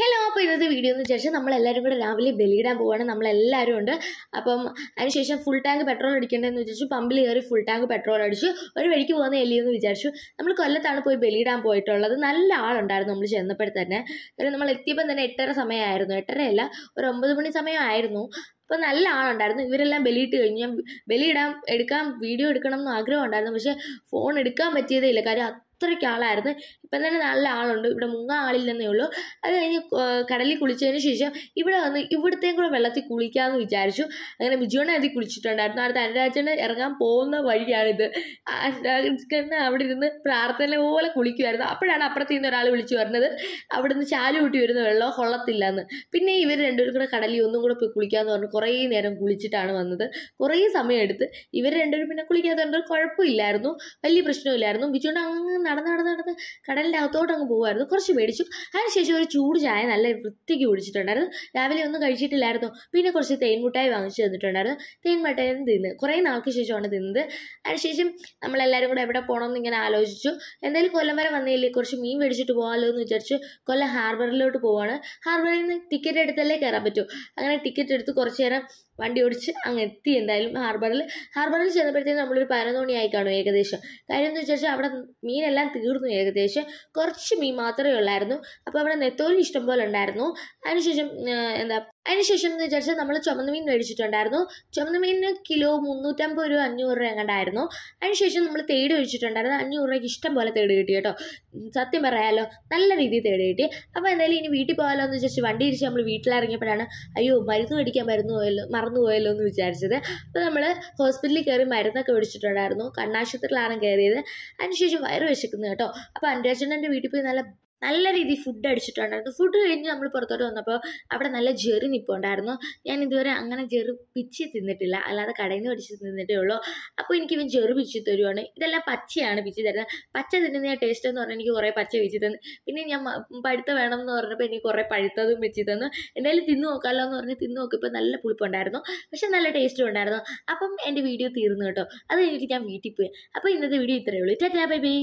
hello അപ്പോൾ ഇന്നത്തെ എന്ന് ശേഷം നമ്മളെല്ലാവരും കൂടെ രാവിലെ ബലിയിടാൻ പോവുകയാണ് നമ്മളെല്ലാവരും ഉണ്ട് അപ്പം അതിനുശേഷം ഫുൾ ടാങ്ക് പെട്രോൾ അടിക്കേണ്ടതെന്ന് വിചാരിച്ചു പമ്പിൽ കയറി ഫുൾ ടാങ്ക് പെട്രോൾ അടിച്ചു ഒരു വഴിക്ക് പോകുന്ന എന്ന് വിചാരിച്ചു നമ്മൾ കൊല്ലത്താണ് പോയി ബലിയിടാൻ പോയിട്ടുള്ളത് നല്ല ആളുണ്ടായിരുന്നു നമ്മൾ ചെന്നപ്പോൾ തന്നെ കാരണം നമ്മൾ എത്തിയപ്പം തന്നെ എട്ടര സമയമായിരുന്നു എട്ടരയല്ല ഒരു ഒമ്പത് മണി സമയമായിരുന്നു അപ്പോൾ നല്ല ആളുണ്ടായിരുന്നു ഇവരെല്ലാം ബലിയിട്ട് കഴിഞ്ഞു ഞാൻ ബലിയിടാൻ എടുക്കാൻ വീഡിയോ എടുക്കണം എന്ന് ആഗ്രഹം ഉണ്ടായിരുന്നു പക്ഷേ ഫോൺ എടുക്കാൻ പറ്റിയതേ ഇല്ല കാര്യം അത്രയ്ക്ക് ആളായിരുന്നു ഇപ്പം തന്നെ നല്ല ആളുണ്ട് ഇവിടെ മുങ്ങാൻ ആളില്ലെന്നേ ഉള്ളൂ അത് കഴിഞ്ഞ് കടലിൽ കുളിച്ചതിന് ശേഷം ഇവിടെ വന്ന് ഇവിടുത്തെയും കൂടെ വെള്ളത്തിൽ കുളിക്കാമെന്ന് വിചാരിച്ചു അങ്ങനെ ബിജുവിനെ അതിൽ കുളിച്ചിട്ടുണ്ടായിരുന്നു അടുത്ത അനുരാജനെ ഇറങ്ങാൻ പോകുന്ന വഴിയാണിത് അനുരാജന് അവിടെ ഇരുന്ന് പ്രാർത്ഥന പോലെ കുളിക്കുമായിരുന്നു അപ്പോഴാണ് അപ്പുറത്ത് നിന്ന് ഒരാൾ വിളിച്ചു പറഞ്ഞത് അവിടുന്ന് ചാലു കൂട്ടി വരുന്ന വെള്ളം കൊള്ളത്തില്ലെന്ന് പിന്നെ ഇവർ രണ്ടുപേരും കൂടെ കടലിൽ ഒന്നും കൂടെ പോയി കുളിക്കാമെന്ന് പറഞ്ഞു കുറേ നേരം കുളിച്ചിട്ടാണ് വന്നത് കുറേ സമയം എടുത്ത് ഇവർ രണ്ടുപേരും പിന്നെ കുളിക്കാത്തതുകൊണ്ട് കുഴപ്പമില്ലായിരുന്നു വലിയ പ്രശ്നമില്ലായിരുന്നു ബിജുവിന് അങ്ങ് നടന്ന് നടന്ന് നടന്ന് കടലിൻ്റെ അകത്തോട്ട് അങ്ങ് പോകുമായിരുന്നു കുറച്ച് മേടിച്ചു അതിനുശേഷം ഒരു ചൂട് ചായ നല്ല വൃത്തിക്ക് കുടിച്ചിട്ടുണ്ടായിരുന്നു രാവിലെ ഒന്നും കഴിച്ചിട്ടില്ലായിരുന്നു പിന്നെ കുറച്ച് തേൻമുട്ടായി വാങ്ങിച്ചു തന്നിട്ടുണ്ടായിരുന്നു തേൻമുട്ടായി തിന്ന് കുറേ നാൾക്ക് ശേഷമാണ് തിന്നത് അതിനുശേഷം നമ്മളെല്ലാവരും കൂടെ എവിടെ പോകണമെന്ന് ഇങ്ങനെ ആലോചിച്ചു എന്തായാലും കൊല്ലം വരെ വന്നില്ലേ കുറച്ച് മീൻ മേടിച്ചിട്ട് പോകാമല്ലോ എന്ന് വിചാരിച്ച് കൊല്ലം ഹാർബറിലോട്ട് പോവാണ് ഹാർബറിൽ നിന്ന് ടിക്കറ്റ് എടുത്തല്ലേ കയറാൻ പറ്റൂ അങ്ങനെ ടിക്കറ്റ് എടുത്ത് കുറച്ച് നേരം വണ്ടി ഓടിച്ച് അങ്ങ് എത്തി എന്തായാലും ഹാർബറിൽ ഹാർബറിൽ ചെന്നപ്പോഴത്തേക്കും നമ്മളൊരു പതിനൊന്ന് കാണും ഏകദേശം കാര്യം എന്ന് വെച്ചാൽ അവിടെ മീനെല്ലാം എല്ലാം തീർന്നു ഏകദേശം കുറച്ച് മീൻ മാത്രമേ ഉള്ളായിരുന്നു അപ്പോൾ അവിടെ നെത്തോലി ഇഷ്ടംപോലെ ഉണ്ടായിരുന്നു അതിനുശേഷം എന്താ അതിനുശേഷം എന്ന് വിചാരിച്ചാൽ നമ്മൾ ചുമന്ന മീൻ മേടിച്ചിട്ടുണ്ടായിരുന്നു ചുമന്ന മീനിന് കിലോ മുന്നൂറ്റമ്പത് രൂപ അഞ്ഞൂറ് രൂപ എങ്ങണ്ടായിരുന്നു അതിനുശേഷം നമ്മൾ തേട് ഒഴിച്ചിട്ടുണ്ടായിരുന്നു അഞ്ഞൂറ് രൂപയ്ക്ക് ഇഷ്ടം പോലെ തേട് കിട്ടി കേട്ടോ സത്യം പറയാമല്ലോ നല്ല രീതിയിൽ തേടി കിട്ടി അപ്പോൾ എന്തായാലും ഇനി വീട്ടിൽ പോകാമല്ലോ എന്ന് വിചാരിച്ച് വണ്ടി ഇരിച്ച് നമ്മൾ വീട്ടിലിറങ്ങിയപ്പോഴാണ് അയ്യോ മരുന്ന് മേടിക്കാൻ മരുന്ന് പോയല്ലോ മറന്നു പോയല്ലോ എന്ന് വിചാരിച്ചത് അപ്പോൾ നമ്മൾ ഹോസ്പിറ്റലിൽ കയറി മരുന്നൊക്കെ മേടിച്ചിട്ടുണ്ടായിരുന്നു കണ്ണാശുപത്രിയിലാണ് കയറിയത് അതിനുശേഷം വയറ് വിശക്കുന്നത് കേട്ടോ അപ്പോൾ അനുരാജൻ എൻ്റെ വീട്ടിൽ പോയി നല്ല നല്ല രീതിയിൽ ഫുഡ് അടിച്ചിട്ടുണ്ടായിരുന്നു ഫുഡ് കഴിഞ്ഞ് നമ്മൾ പുറത്തോട്ട് വന്നപ്പോൾ അവിടെ നല്ല ജെറി നിൽപ്പുണ്ടായിരുന്നു ഞാൻ ഇതുവരെ അങ്ങനെ ജെറി പിച്ചി തിന്നിട്ടില്ല അല്ലാതെ കടയിൽ നിന്ന് പിടിച്ച് തിന്നിട്ടേ ഉള്ളൂ അപ്പോൾ എനിക്കിവൻ ജെറി പിച്ചി തരുവാണ് ഇതെല്ലാം പച്ചയാണ് പിച്ചി തരുന്നത് പച്ച തിന്നുന്ന ടേസ്റ്റ് എന്ന് പറഞ്ഞാൽ എനിക്ക് കുറേ പച്ച പിച്ചി തന്നു പിന്നെ ഞാൻ പഴുത്ത വേണം എന്ന് പറഞ്ഞപ്പോൾ എനിക്ക് കുറേ പഴുത്തതും പിച്ചി തന്നു എന്തായാലും തിന്നു നോക്കാമല്ലോ എന്ന് പറഞ്ഞ് തിന്നു നോക്കിയപ്പോൾ നല്ല പുളിപ്പുണ്ടായിരുന്നു പക്ഷേ നല്ല ടേസ്റ്റും ഉണ്ടായിരുന്നു അപ്പം എൻ്റെ വീഡിയോ തീർന്നു കേട്ടോ അത് കഴിഞ്ഞിട്ട് ഞാൻ വീട്ടിൽ പോയി അപ്പോൾ ഇന്നത്തെ വീഡിയോ ഇത്രയേ ഉള്ളൂ ടാറ്റാ ബൈ ബൈ